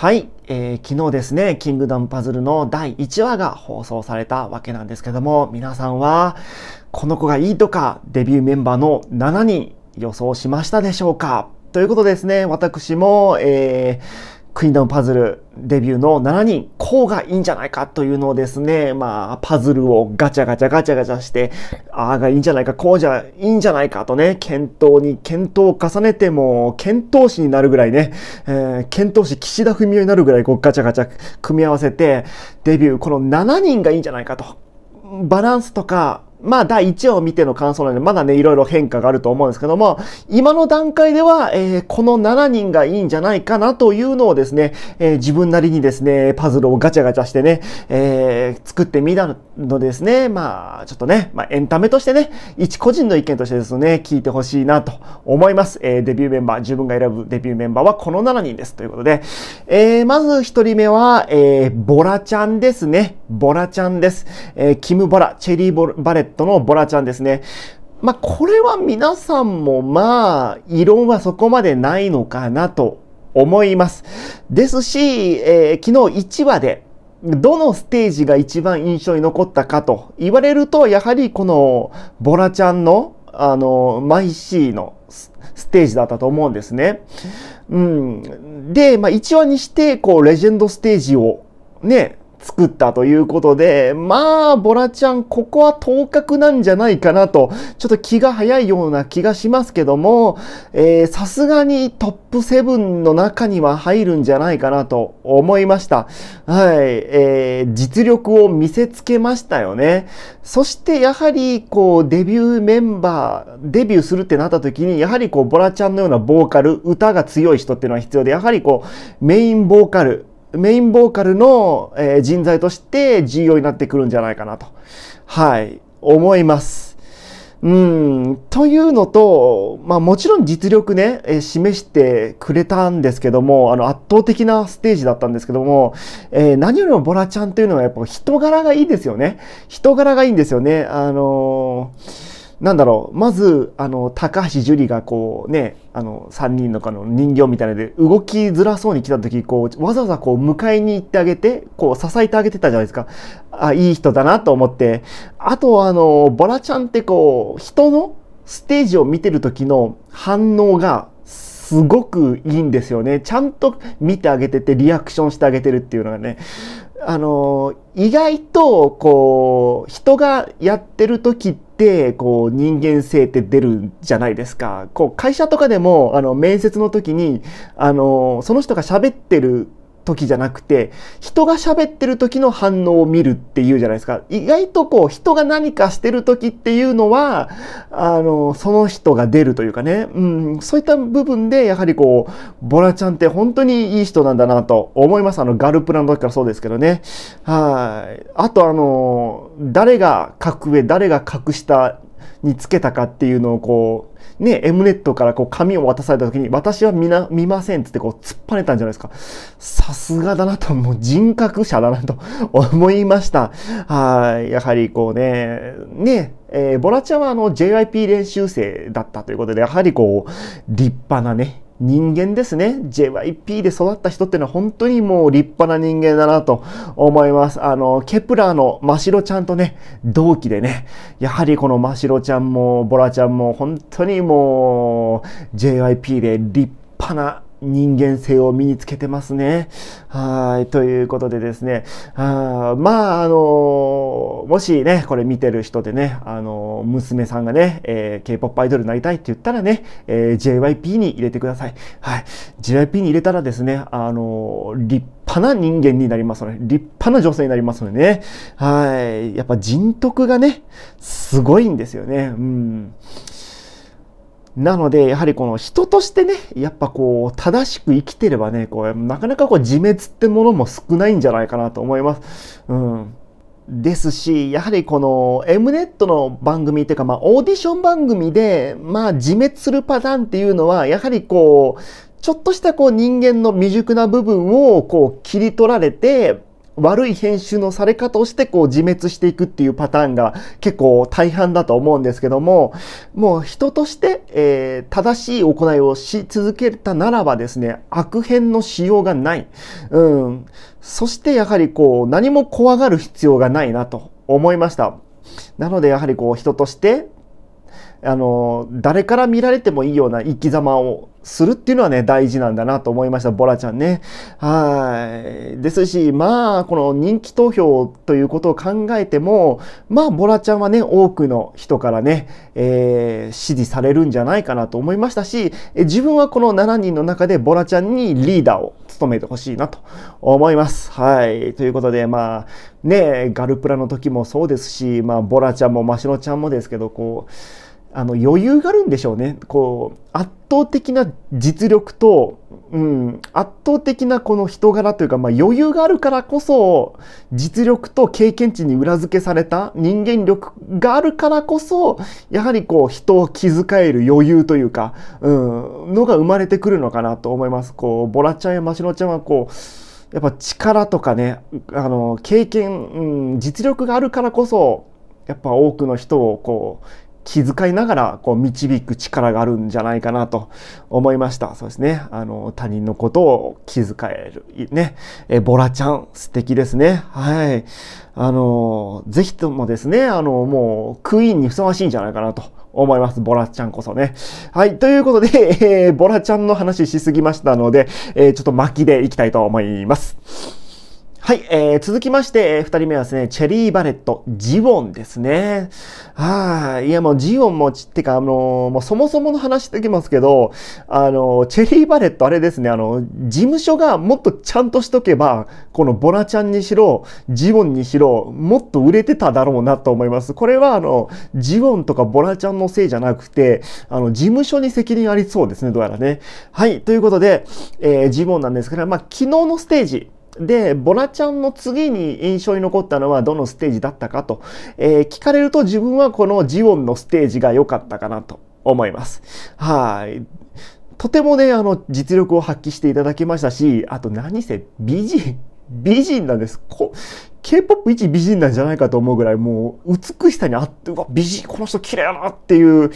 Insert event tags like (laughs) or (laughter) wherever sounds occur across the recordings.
はい、えー、昨日ですね、キングダムパズルの第1話が放送されたわけなんですけども、皆さんは、この子がいいとか、デビューメンバーの7人予想しましたでしょうかということですね、私も、えー、クインダムパズルデビューの7人、こうがいいんじゃないかというのをですね、まあ、パズルをガチャガチャガチャガチャして、ああがいいんじゃないか、こうじゃいいんじゃないかとね、検討に検討を重ねても、検討士になるぐらいね、えー、検討士岸田文雄になるぐらいこうガチャガチャ組み合わせて、デビュー、この7人がいいんじゃないかと。バランスとか、まあ第1話を見ての感想なのでまだねいろいろ変化があると思うんですけども今の段階では、えー、この7人がいいんじゃないかなというのをですね、えー、自分なりにですねパズルをガチャガチャしてね、えー、作ってみたのですねまあちょっとね、まあ、エンタメとしてね一個人の意見としてですね聞いてほしいなと思います、えデビューメンバー自分が選ぶデビューメンバーはこの7人ですということで、えまず1人目は、えボラちゃんですねボラちゃんです、えキム・ボラチェリーボ・バレットットのボラちゃんですね。まあ、これは皆さんもまあ、異論はそこまでないのかなと思います。ですし、えー、昨日1話で、どのステージが一番印象に残ったかと言われると、やはりこのボラちゃんの、あの、マイシーのステージだったと思うんですね。うん。で、まあ、1話にして、こう、レジェンドステージをね、作ったということで、まあ、ボラちゃん、ここは当確なんじゃないかなと、ちょっと気が早いような気がしますけども、えさすがにトップ7の中には入るんじゃないかなと思いました。はい、えー、実力を見せつけましたよね。そしてやはり、こう、デビューメンバー、デビューするってなった時に、やはりこう、ボラちゃんのようなボーカル、歌が強い人っていうのは必要で、やはりこう、メインボーカル、メインボーカルの、え人材として重要になってくるんじゃないかなと、はい、思います。うん、というのと、まあもちろん実力ね、え示してくれたんですけども、あの圧倒的なステージだったんですけども、えー、何よりもボラちゃんというのはやっぱ人柄がいいですよね。人柄がいいんですよね。あのーなんだろう、まず、あの、高橋樹里がこうね、あの、3人のかの人形みたいなので、動きづらそうに来た時、こう、わざわざこう、迎えに行ってあげて、こう、支えてあげてたじゃないですか。あ、いい人だなと思って。あと、あの、ボラちゃんってこう、人のステージを見てる時の反応が、すごくいいんですよね。ちゃんと見てあげてて、リアクションしてあげてるっていうのがね。あの、意外と、こう、人がやってる時って、、こう、人間性って出るじゃないですか。こう、会社とかでも、あの、面接の時に、あの、その人が喋ってる時じゃなくて、人が喋ってる時の反応を見るっていうじゃないですか。意外とこう、人が何かしてる時っていうのは、あの、その人が出るというかね、うん、そういった部分で、やはりこう、ボラちゃんって本当にいい人なんだなと思います。あの、ガルプラの時からそうですけどね。はい。あとあの、誰が格上、誰が格下、につけたかっていうのをこう、ね、エムネットからこう紙を渡された時に、私は見な、見ませんっつってこう突っぱねたんじゃないですか。さすがだなと、もう人格者だなと (laughs) 思いました。はい。やはりこうね、ね、えー、ボラちゃんはあの JYP 練習生だったということで、やはりこう、立派なね、人間ですね。JYP で育った人ってのは本当にもう立派な人間だなと思います。あの、ケプラーのましろちゃんとね、同期でね、やはりこのましろちゃんもボラちゃんも本当にもう JYP で立派な人間性を身につけてますね。はい。ということでですね。あまあ、あの、もしね、これ見てる人でね、あの、娘さんがね、えー、K-POP アイドルになりたいって言ったらね、えー、JYP に入れてください。はい。JYP に入れたらですね、あの、立派な人間になりますので、立派な女性になりますのでね。はい。やっぱ人徳がね、すごいんですよね。うん。なので、やはりこの人としてね、やっぱこう、正しく生きてればね、こう、なかなかこう、自滅ってものも少ないんじゃないかなと思います。うん。ですし、やはりこの Mnet の番組っていうか、まあ、オーディション番組で、まあ、自滅するパターンっていうのは、やはりこう、ちょっとしたこう人間の未熟な部分をこう切り取られて、悪い編集のされ方をしてこう自滅していくっていうパターンが結構大半だと思うんですけどももう人として、えー、正しい行いをし続けたならばですね悪変のしようがない、うん、そしてやはりこう何も怖がる必要がないなと思いましたなのでやはりこう人としてあの誰から見られてもいいような生き様をするっていうのはね大事なんだなと思いましたボラちゃんね。はいですしまあこの人気投票ということを考えてもまあボラちゃんはね多くの人からね、えー、支持されるんじゃないかなと思いましたし自分はこの7人の中でボラちゃんにリーダーを務めてほしいなと思います。はいということでまあねガルプラの時もそうですし、まあ、ボラちゃんもマシロちゃんもですけどこう。あの余裕があるんでしょうねこう圧倒的な実力と、うん、圧倒的なこの人柄というか、まあ、余裕があるからこそ実力と経験値に裏付けされた人間力があるからこそやはりこう人を気遣える余裕というか、うん、のが生まれてくるのかなと思います。こうボラちゃんやマシロちゃんはこうやっぱ力とかねあの経験、うん、実力があるからこそやっぱ多くの人をこう気遣いながらこう導く力があるんじゃないかなと思いました。そうですね。あの、他人のことを気遣える。ね。え、ボラちゃん、素敵ですね。はい。あの、ぜひともですね、あの、もう、クイーンにふさわしいんじゃないかなと思います。ボラちゃんこそね。はい。ということで、えー、ボラちゃんの話しすぎましたので、えー、ちょっと巻きでいきたいと思います。はい、えー、続きまして、えー、2人目はですね、チェリー・バレット、ジオンですね。はい、いやもうジオンもち、ってか、あのー、もうそもそもの話してきますけど、あのー、チェリー・バレット、あれですね、あの、事務所がもっとちゃんとしとけば、このボラちゃんにしろ、ジオンにしろ、もっと売れてただろうなと思います。これは、あの、ジオンとかボラちゃんのせいじゃなくて、あの、事務所に責任ありそうですね、どうやらね。はい、ということで、えー、ジオンなんですけど、まあ、昨日のステージ、で、ボラちゃんの次に印象に残ったのはどのステージだったかと、えー、聞かれると自分はこのジオンのステージが良かったかなと思います。はい。とてもね、あの、実力を発揮していただきましたし、あと何せ美人。美人なんです。こ K-POP 一美人なんじゃないかと思うぐらい、もう美しさにあって、うわ、美人、この人綺麗だなっていう、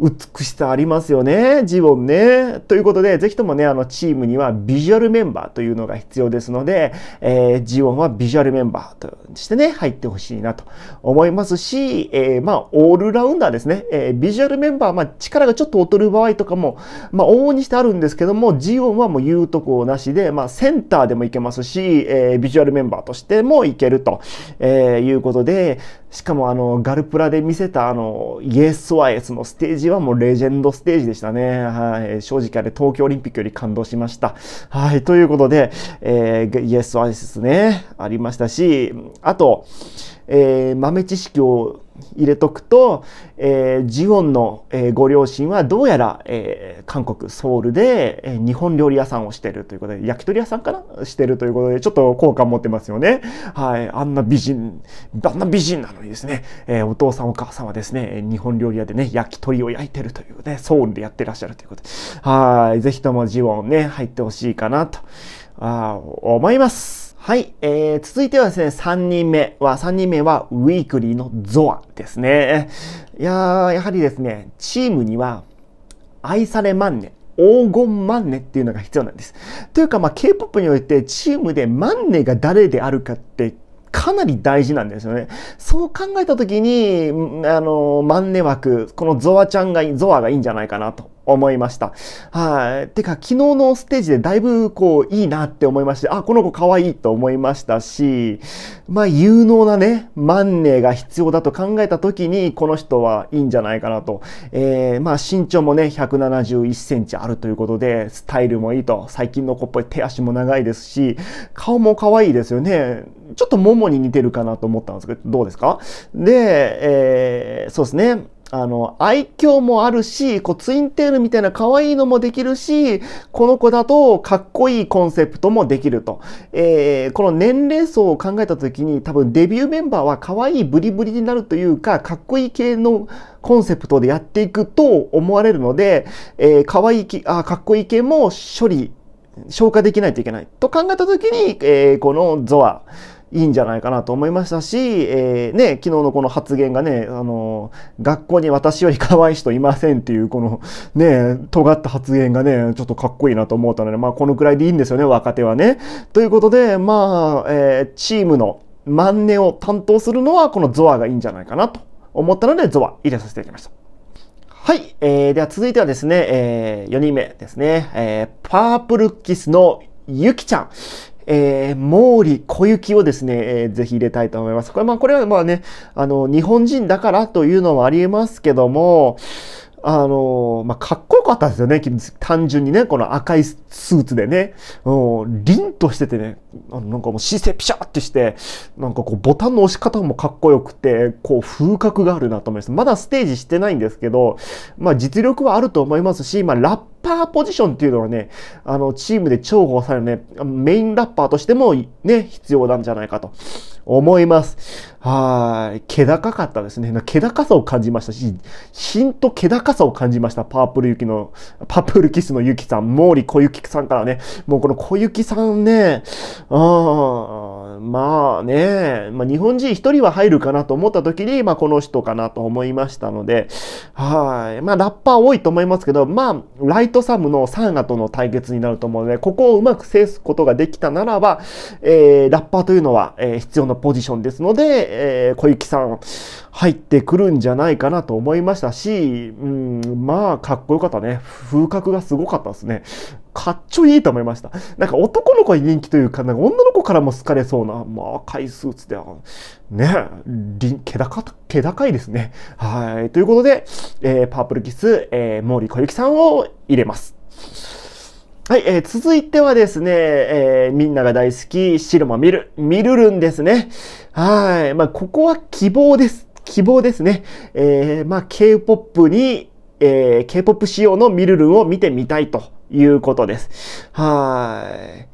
美しさありますよね、ジオンね。ということで、ぜひともね、あの、チームにはビジュアルメンバーというのが必要ですので、えー、ジオンはビジュアルメンバーとしてね、入ってほしいなと思いますし、えー、まあ、オールラウンダーですね。えー、ビジュアルメンバー、まあ、力がちょっと劣る場合とかも、まあ、往々にしてあるんですけども、ジオンはもう言うとこなしで、まあ、センターでもいけますし、えー、ビジュアルメンバーとしてもいけると、えー、いうことで、しかもあの、ガルプラで見せたあの、イエス・ワエスのステージはもうレジェンドステージでしたね。はい。正直あれ、東京オリンピックより感動しました。はい。ということで、えー、イエス・ワエスね、ありましたし、あと、えー、豆知識を入れとくと、えー、ジオンの、えご両親はどうやら、えー、韓国ソウルで、え日本料理屋さんをしてるということで焼き鳥屋さんかなしてるということでちょっと好感持ってますよね。はい、あんな美人あんな美人なのにですね、えお父さんお母さんはですね日本料理屋でね焼き鳥を焼いてるというねソウルでやってらっしゃるということではいぜひともジオンね入ってほしいかなとあ思います。はい、えー、続いてはですね、3人目は、3人目は、ウィークリーのゾアですね。いややはりですね、チームには、愛されマンネ、黄金マンネっていうのが必要なんです。というか、まあ、K-POP において、チームでマンネが誰であるかって、かなり大事なんですよね。そう考えたときに、あの、マンネ枠、このゾアちゃんが、ゾアがいいんじゃないかなと思いました。はい。てか、昨日のステージでだいぶこう、いいなって思いまして、あ、この子可愛いと思いましたし、まあ、有能なね、マンネが必要だと考えた時に、この人はいいんじゃないかなと。えー、まあ、身長もね、171センチあるということで、スタイルもいいと。最近の子っぽい手足も長いですし、顔も可愛いですよね。ちょっとももに似てるかなと思ったんですけど、どうですかで、えー、そうですね。あの、愛嬌もあるし、こう、ツインテールみたいな可愛いのもできるし、この子だとかっこいいコンセプトもできると。えー、この年齢層を考えた時に、多分デビューメンバーは可愛いブリブリになるというか、かっこいい系のコンセプトでやっていくと思われるので、えー、可愛いき、あ、かっこいい系も処理、消化できないといけない。と考えた時に、えー、このゾア、いいんじゃないかなと思いましたし、えー、ね、昨日のこの発言がね、あの、学校に私より可愛い人いませんっていう、このね、尖った発言がね、ちょっとかっこいいなと思ったので、まあこのくらいでいいんですよね、若手はね。ということで、まあ、えー、チームのマンネを担当するのはこのゾアがいいんじゃないかなと思ったので、ゾア入れさせていただきました。はい、えー、では続いてはですね、えー、4人目ですね、えー、パープルキスのゆきちゃん。えー、毛利小雪をですね、えー、ぜひ入れたいと思います。これ,、まあ、これはまあね、あの、日本人だからというのもありえますけども、あのまあ、かっこよかったですよね。単純にね、この赤いスーツでね、うん、凛としててね、あのなんかもう姿勢ピシャーってして、なんかこうボタンの押し方もかっこよくて、こう風格があるなと思います。まだステージしてないんですけど、まあ実力はあると思いますし、まあラッパーポジションっていうのはね、あの、チームで重宝されるね、メインラッパーとしてもね、必要なんじゃないかと思います。はい。気高かったですね。気高さを感じましたし、しんと気高さを感じました。パープルユキの、パープルキスのユキさん、毛利小雪さんからね、もうこの小雪さんね、うん、まあね、まあ、日本人一人は入るかなと思った時に、まあ、この人かなと思いましたので、はい。まあ、ラッパー多いと思いますけど、まあ、ライトサムのサーガとの対決になると思うので、ここをうまく制すことができたならば、えー、ラッパーというのは、えー、必要なポジションですので、えー、小雪さん入ってくるんじゃないかなと思いましたし、うん、まあ、かっこよかったね。風格がすごかったですね。かっちょいいと思いました。なんか男の子に人気というか、なんか女の子からも好かれそうな、まあ赤いスーツで、ね、気高、気高いですね。はい。ということで、えー、パープルキス、えー、毛利小雪さんを入れます。はい、えー、続いてはですね、えー、みんなが大好き、シルマミる、ミるるんですね。はい。まあ、ここは希望です。希望ですね。えー、まあ、K-POP に、えー、K-POP 仕様のミるるんを見てみたいということです。はい。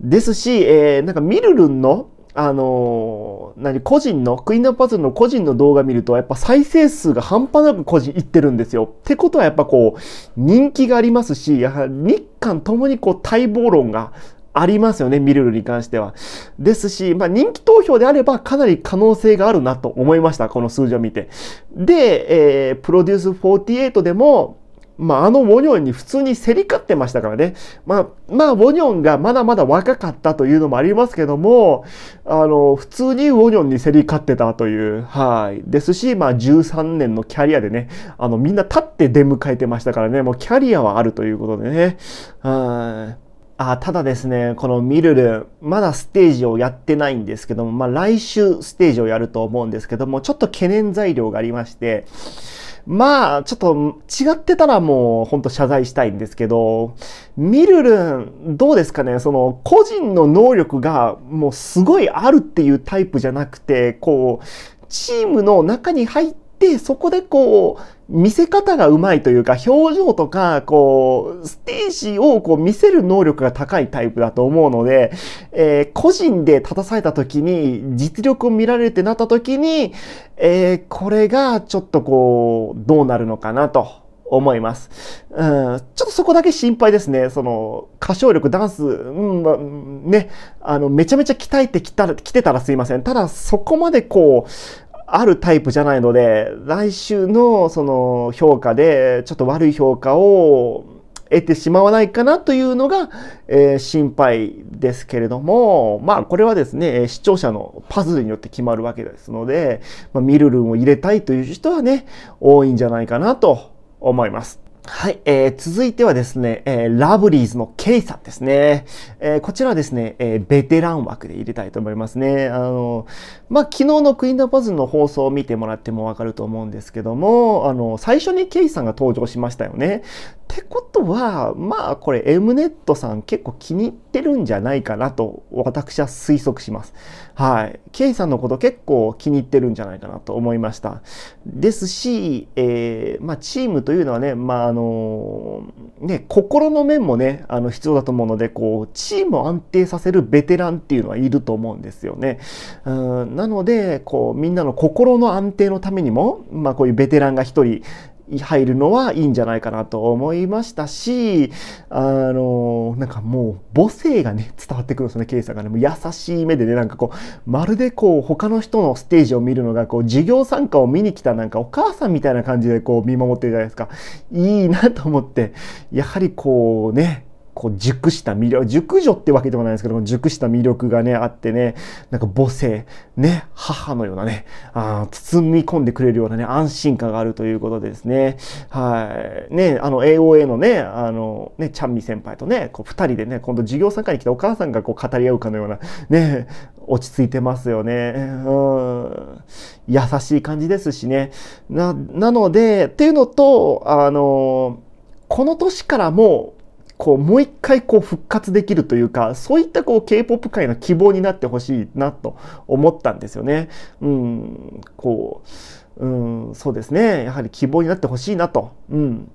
ですし、えー、なんかミルルンの、あのー、何、個人の、クイーンアパズルの個人の動画見ると、やっぱ再生数が半端なく個人いってるんですよ。ってことはやっぱこう、人気がありますし、やはり日韓ともにこう、待望論がありますよね、ミルルに関しては。ですし、まあ人気投票であればかなり可能性があるなと思いました、この数字を見て。で、えー、プロデュース48でも、まあ、あのウォニョンに普通に競り勝ってましたからね。まあ、まあ、ウォニョンがまだまだ若かったというのもありますけども、あの、普通にウォニョンに競り勝ってたという、はい。ですし、まあ、13年のキャリアでね、あの、みんな立って出迎えてましたからね、もうキャリアはあるということでね。はい。あただですね、このミルルまだステージをやってないんですけども、まあ来週ステージをやると思うんですけども、ちょっと懸念材料がありまして、まあ、ちょっと違ってたらもうほんと謝罪したいんですけど、みるるん、どうですかね、その個人の能力がもうすごいあるっていうタイプじゃなくて、こう、チームの中に入って、そこでこう、見せ方がうまいというか、表情とか、こう、ステージをこう見せる能力が高いタイプだと思うので、えー、個人で立たされた時に、実力を見られるってなった時に、えー、これがちょっとこう、どうなるのかなと思います。うん、ちょっとそこだけ心配ですね。その、歌唱力、ダンス、うんま、ね、あの、めちゃめちゃ鍛えてきた、来てたらすいません。ただ、そこまでこう、あるタイプじゃないので、来週のその評価でちょっと悪い評価を得てしまわないかなというのが、えー、心配ですけれども、まあこれはですね、視聴者のパズルによって決まるわけですので、まあ、ミルルンを入れたいという人はね、多いんじゃないかなと思います。はい、えー、続いてはですね、えー、ラブリーズのケイさんですね。えー、こちらはですね、えー、ベテラン枠で入れたいと思いますね。あの、まあ、昨日のクイーンダーパズルの放送を見てもらってもわかると思うんですけども、あの、最初にケイさんが登場しましたよね。ってことはまあこれ M ネットさん結構気に入ってるんじゃないかなと私は推測します。はい。K さんのこと結構気に入ってるんじゃないかなと思いました。ですし、えー、まあ、チームというのはね、まああのね、心の面もね、あの必要だと思うので、こう、チームを安定させるベテランっていうのはいると思うんですよね。うんなので、こう、みんなの心の安定のためにも、まあこういうベテランが一人、入るのはいいんじゃないかなと思いましたし、あの、なんかもう母性がね、伝わってくるんですよね、ケイさんがね。もう優しい目でね、なんかこう、まるでこう、他の人のステージを見るのが、こう、授業参加を見に来たなんかお母さんみたいな感じでこう、見守ってるじゃないですか。いいなと思って、やはりこうね、こう熟した魅力、熟女ってわけでもないんですけど、熟した魅力がね、あってね、なんか母性、ね、母のようなね、あ包み込んでくれるようなね、安心感があるということでですね、はい。ね、あの、AOA のね、あの、ね、ちゃんみ先輩とね、こう、二人でね、今度授業参加に来たお母さんがこう、語り合うかのような、ね、落ち着いてますよね。うん。優しい感じですしね。な、なので、っていうのと、あの、この年からもう、こうもう一回こう復活できるというかそういったこう K-POP 界の希望になってほしいなと思ったんですよね。うん、こう、うん、そうですねやはり希望になってほしいなと。うん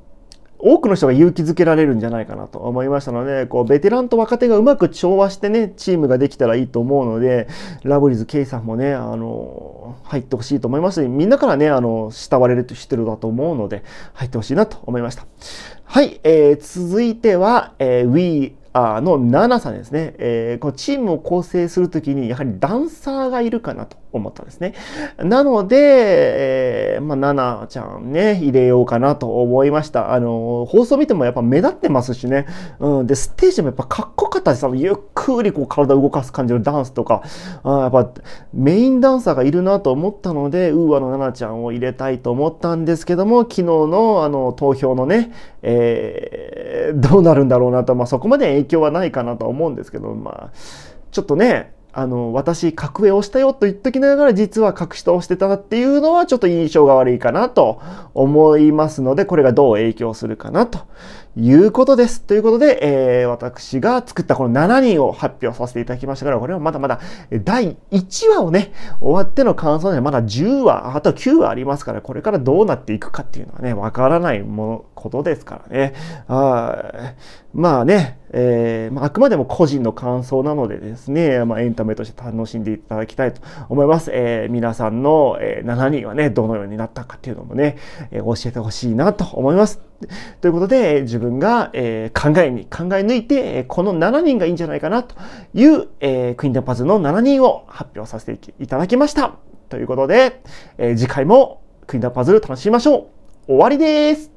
多くの人が勇気づけられるんじゃないかなと思いましたので、こう、ベテランと若手がうまく調和してね、チームができたらいいと思うので、ラブリーズ K さんもね、あの、入ってほしいと思いますし、みんなからね、あの、慕われるとしてるだと思うので、入ってほしいなと思いました。はい、えー、続いては、えー、We の7さんですね、えー、このチームを構成するときにやはりダンサーがいるかなと思ったんですね。なので、えー、まあ、7ちゃんね、入れようかなと思いました。あのー、放送見てもやっぱ目立ってますしね。うん、で、ステージもやっぱかっこよかったです。ゆっくりこう体を動かす感じのダンスとか、あやっぱメインダンサーがいるなと思ったので、ウーアのなちゃんを入れたいと思ったんですけども、昨日のあの投票のね、えー、どうなるんだろうなと、まあ、そこまで影響はないかなとは思うんですけど、まあ、ちょっとねあの私格上をしたよと言っときながら実は格下をしてたっていうのはちょっと印象が悪いかなと思いますのでこれがどう影響するかなということです。ということで、えー、私が作ったこの7人を発表させていただきましたから、これはまだまだ第1話をね、終わっての感想でまだ10話、あと9話ありますから、これからどうなっていくかっていうのはね、わからないもの、ことですからね。あまあね、えー、まあ、あくまでも個人の感想なのでですね、まあ、エンタメとして楽しんでいただきたいと思います。えー、皆さんの、え7人はね、どのようになったかっていうのもね、え教えてほしいなと思います。ということで、自分が、えー、考えに考え抜いて、この7人がいいんじゃないかなという、えー、クインーパズの7人を発表させていただきました。ということで、えー、次回もクインーパズル楽しみましょう。終わりです。